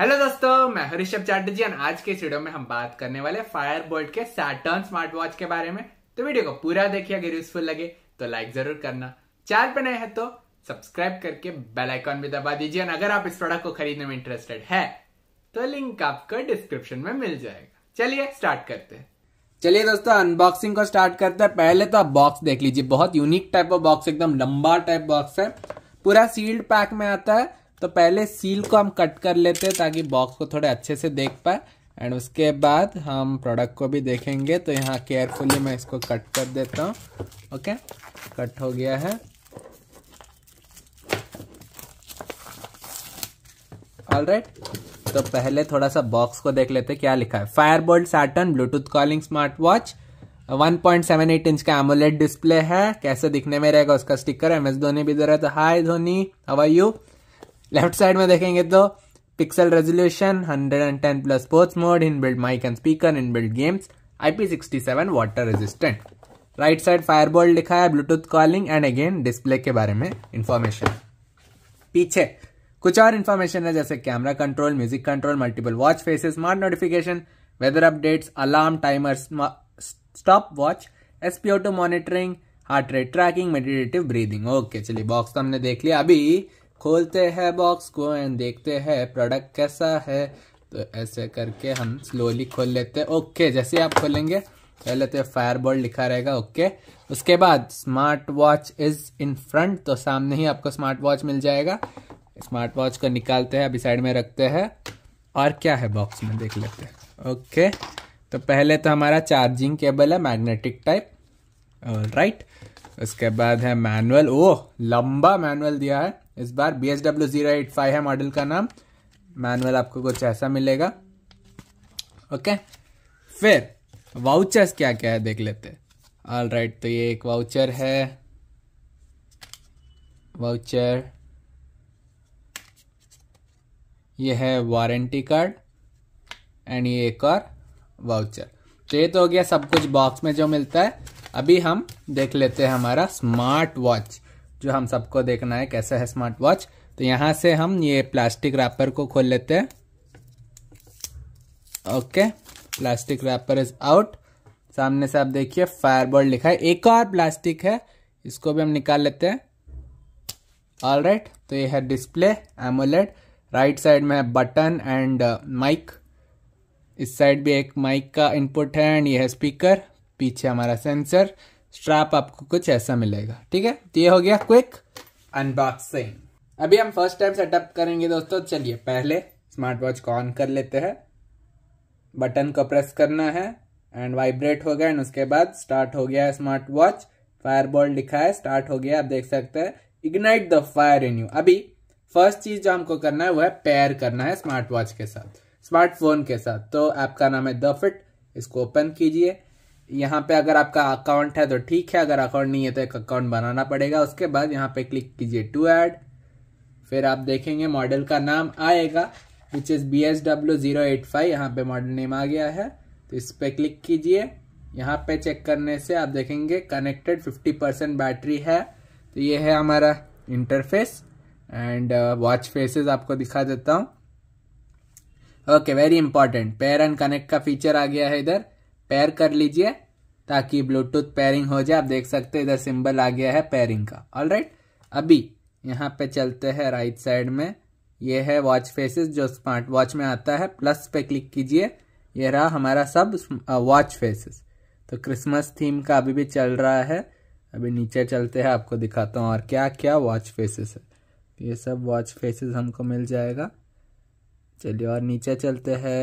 Hello दोस्तों मैं हरिशभ चैटर्जी और आज के इस वीडियो में हम बात करने वाले फायर बोल्ट के सैटर्न स्मार्ट वॉच के बारे में तो वीडियो को पूरा देखिए अगर यूजफुल लगे तो लाइक जरूर करना चैनल पर नए हैं तो सब्सक्राइब करके बेल आइकॉन भी दबा दीजिए और अगर आप इस प्रोडक्ट को खरीदने में इंटरेस्टेड है तो लिंक आपको डिस्क्रिप्शन में मिल जाएगा चलिए स्टार्ट करते हैं चलिए दोस्तों अनबॉक्सिंग को स्टार्ट करते हैं पहले तो आप बॉक्स देख लीजिए बहुत यूनिक टाइप ऑफ बॉक्स एकदम लंबा टाइप बॉक्स है पूरा सील्ड पैक में आता है तो पहले सील को हम कट कर लेते हैं ताकि बॉक्स को थोड़े अच्छे से देख पाए एंड उसके बाद हम प्रोडक्ट को भी देखेंगे तो यहाँ केयरफुली मैं इसको कट कर देता हूँ ओके कट हो गया है ऑल right. तो पहले थोड़ा सा बॉक्स को देख लेते क्या लिखा है Fire Boltt Saturn Bluetooth calling smart watch 1.78 inch का एमोलेट डिस्प्ले है कैसे दिखने में रहेगा उसका स्टिकर एम एस धोनी भी दे रहा है तो हाय धोनी हवा यू लेफ्ट साइड में देखेंगे तो pixel resolution 110 plus sports mode in built mic and speaker in built games seven water resistant right side fireball लिखा है Bluetooth calling and again display के बारे में इंफॉर्मेशन पीछे कुछ और इन्फॉर्मेशन है जैसे camera control music control multiple watch faces smart notification weather updates alarm timer stop watch SPO two monitoring heart rate tracking meditative breathing okay चलिए box तो हमने देख लिया अभी खोलते हैं बॉक्स को एंड देखते हैं प्रोडक्ट कैसा है तो ऐसे करके हम स्लोली खोल लेते हैं ओके जैसे आप खोलेंगे पहले तो फायर लिखा रहेगा ओके उसके बाद smart watch is in front तो सामने ही आपको स्मार्ट वॉच मिल जाएगा स्मार्ट वॉच को निकालते हैं अभी साइड में रखते हैं और क्या है बॉक्स में देख लेते हैं ओके तो पहले तो हमारा चार्जिंग केबल है मैग्नेटिक टाइप राइट उसके बाद है मैनुअल ओ लंबा मैनुअल दिया है इस बार B S W zero eight five है मॉडल का नाम मैनुअल आपको कुछ ऐसा मिलेगा ओके फिर वाउचर्स क्या क्या है देख लेते ऑल राइट right, तो ये एक वाउचर है वाउचर ये है वारंटी कार्ड एंड ये एक और वाउचर तो ये तो हो गया सब कुछ बॉक्स में जो मिलता है अभी हम देख लेते हैं हमारा स्मार्ट वॉच जो हम सबको देखना है कैसा है स्मार्ट वॉच तो यहाँ से हम ये प्लास्टिक रैपर को खोल लेते हैं okay plastic wrapper is out सामने से आप देखिए फायरबॉल लिखा है एक और प्लास्टिक है इसको भी हम निकाल लेते हैं ऑल राइट right, तो ये है डिस्प्ले एमोलेट राइट साइड में है बटन एंड माइक इस साइड भी एक माइक का इनपुट है एंड ये है स्पीकर पीछे हमारा सेंसर स्ट्रैप आपको कुछ ऐसा मिलेगा ठीक है तो ये हो गया क्विक अनबॉक्सिंग अभी हम फर्स्ट टाइम सेटअप करेंगे दोस्तों चलिए पहले स्मार्ट वॉच को ऑन कर लेते हैं बटन को प्रेस करना है एंड वाइब्रेट हो गया एंड उसके बाद स्टार्ट हो गया स्मार्ट वॉच फायरबॉल लिखा है स्टार्ट हो गया आप देख सकते हैं ignite the fire in you अभी फर्स्ट चीज जो हमको करना है वो है पेयर करना है स्मार्ट वॉच के साथ स्मार्टफोन के साथ तो ऐप का नाम है द फिट इसको ओपन कीजिए यहाँ पे अगर आपका अकाउंट है तो ठीक है अगर अकाउंट नहीं है तो एक अकाउंट बनाना पड़ेगा उसके बाद यहाँ पे क्लिक कीजिए टू ऐड फिर आप देखेंगे मॉडल का नाम आएगा which is B S W zero eight five यहाँ पे मॉडल नेम आ गया है तो इस पर क्लिक कीजिए यहाँ पे चेक करने से आप देखेंगे कनेक्टेड फिफ्टी परसेंट बैटरी है तो ये है हमारा इंटरफेस एंड वॉच फेसेस आपको दिखा देता हूँ okay very important pair and connect का फीचर आ गया है इधर पैर कर लीजिए ताकि ब्लूटूथ पैरिंग हो जाए आप देख सकते हैं इधर सिंबल आ गया है पैरिंग का ऑल राइट अभी यहाँ पे चलते हैं राइट साइड में ये है वॉच फेसेस जो स्मार्ट वॉच में आता है प्लस पे क्लिक कीजिए ये रहा हमारा सब वॉच फेसेस uh, तो क्रिसमस थीम का अभी भी चल रहा है अभी नीचे चलते हैं आपको दिखाता हूँ और क्या क्या वॉच फेसेस है तो ये सब वॉच फेसेस हमको मिल जाएगा चलिए और नीचे चलते हैं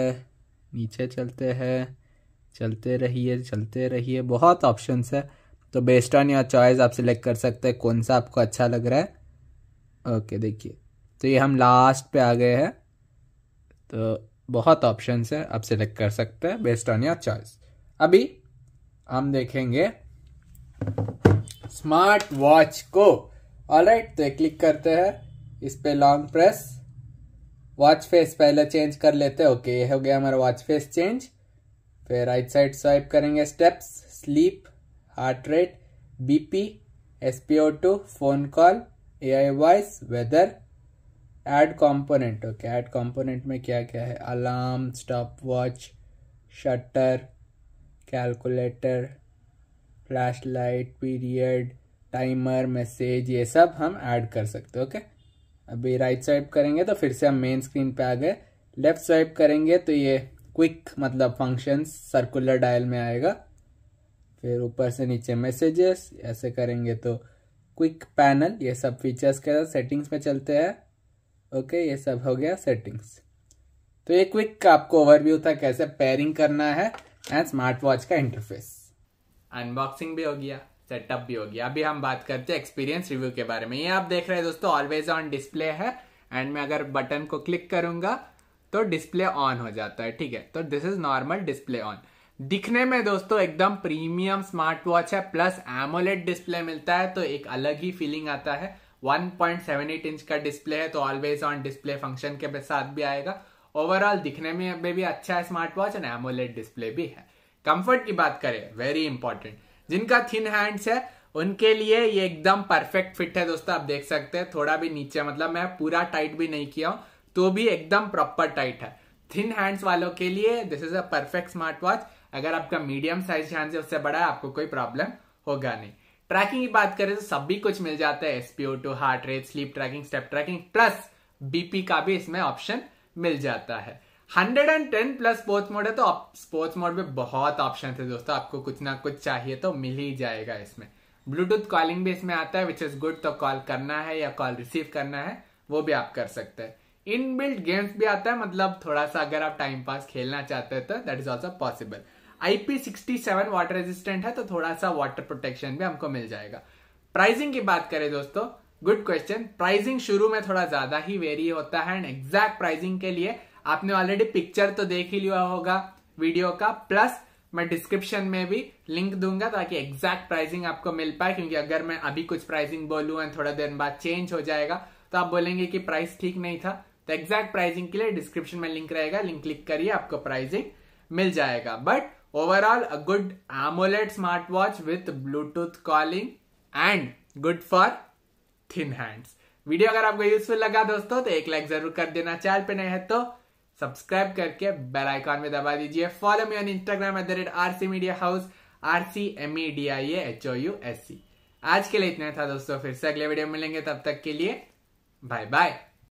नीचे चलते हैं चलते रहिए चलते रहिए बहुत ऑप्शंस है तो बेस्ट ऑन योर चॉइस आप सिलेक्ट कर सकते हैं कौन सा आपको अच्छा लग रहा है ओके देखिए तो ये हम लास्ट पे आ गए हैं तो बहुत ऑप्शंस है आप सिलेक्ट कर सकते हैं बेस्ट ऑन योर चॉइस अभी हम देखेंगे स्मार्ट वॉच को ऑलराइट राइट तो क्लिक करते हैं इस पे लॉन्ग प्रेस वॉच फेस पहले चेंज कर लेते हैं ओके ये हो गया हमारा वॉच फेस चेंज फिर राइट साइड स्वाइप करेंगे steps sleep heart rate BP SPO two phone call A I voice weather add component okay add component में क्या क्या है alarm stop watch shutter calculator flash light period timer message ये सब हम add कर सकते ओके ओके अभी राइट स्वाइप करेंगे तो फिर से हम मेन स्क्रीन पे आ गए लेफ्ट स्वाइप करेंगे तो ये क्विक मतलब फंक्शंस सर्कुलर डायल में आएगा फिर ऊपर से नीचे मैसेजेस ऐसे करेंगे तो क्विक पैनल ये सब फीचर्स के साथ सेटिंग्स में चलते हैं ओके ये सब हो गया सेटिंग्स तो ये क्विक का आपको ओवरव्यू था कैसे पेयरिंग करना है एंड स्मार्ट वॉच का इंटरफेस अनबॉक्सिंग भी हो गया सेटअप भी हो गया अभी हम बात करते हैं एक्सपीरियंस रिव्यू के बारे में ये आप देख रहे हैं दोस्तों ऑलवेज ऑन डिस्प्ले है एंड मैं अगर बटन को क्लिक करूंगा तो डिस्प्ले ऑन हो जाता है ठीक है तो this is normal display on दिखने में दोस्तों एकदम प्रीमियम स्मार्ट वॉच है प्लस एमोलेट डिस्प्ले मिलता है तो एक अलग ही फीलिंग आता है 1.78 इंच का डिस्प्ले है तो ऑलवेज ऑन डिस्प्ले फंक्शन के साथ भी आएगा ओवरऑल दिखने में भी अच्छा है smart watch and AMOLED display भी है कंफर्ट की बात करें वेरी इंपॉर्टेंट जिनका थिन हैंड्स है उनके लिए ये एकदम परफेक्ट फिट है दोस्तों आप देख सकते हैं थोड़ा भी नीचे मतलब मैं पूरा टाइट भी नहीं किया हूं तो भी एकदम प्रॉपर टाइट है थिन हैंड्स वालों के लिए this is a perfect smart watch अगर आपका मीडियम साइज हैंड से उससे बड़ा है आपको कोई प्रॉब्लम होगा नहीं ट्रैकिंग की बात करें तो सब भी कुछ मिल जाता है SPO two heart rate sleep tracking step tracking plus BP का भी इसमें ऑप्शन मिल जाता है 110 प्लस स्पोर्ट्स मोड है तो आप स्पोर्ट्स मोड में बहुत ऑप्शन है दोस्तों आपको कुछ ना कुछ चाहिए तो मिल ही जाएगा इसमें ब्लूटूथ कॉलिंग भी इसमें आता है विच इज गुड तो कॉल करना है या कॉल रिसीव करना है वो भी आप कर सकते हैं इन गेम्स भी आता है मतलब थोड़ा सा अगर आप टाइम पास खेलना चाहते हैं तो that is also possible IP sixty seven water resistant है तो थोड़ा सा वाटर प्रोटेक्शन भी हमको मिल जाएगा प्राइसिंग की बात करें दोस्तों गुड क्वेश्चन प्राइसिंग शुरू में थोड़ा ज्यादा ही वेरी होता है एंड एग्जैक्ट प्राइसिंग के लिए आपने ऑलरेडी पिक्चर तो देख ही लिया होगा वीडियो का प्लस मैं डिस्क्रिप्शन में भी लिंक दूंगा ताकि एग्जैक्ट प्राइसिंग आपको मिल पाए क्योंकि अगर मैं अभी कुछ प्राइसिंग बोलूँ एंड थोड़ा देर बाद चेंज हो जाएगा तो आप बोलेंगे कि प्राइस ठीक नहीं था तो एग्जैक्ट प्राइसिंग के लिए डिस्क्रिप्शन में लिंक रहेगा लिंक क्लिक करिए आपको प्राइसिंग मिल जाएगा but overall a good AMOLED smart watch with Bluetooth calling and good for thin hands video अगर आपको यूजफुल लगा दोस्तों तो एक लाइक जरूर कर देना चैनल पे नए हैं तो सब्सक्राइब करके बेल आइकॉन में दबा दीजिए follow me on Instagram at the rate RC media house C M E D I H O U S C आज के लिए इतना था दोस्तों फिर से अगले वीडियो में मिलेंगे तब तक के लिए बाय बाय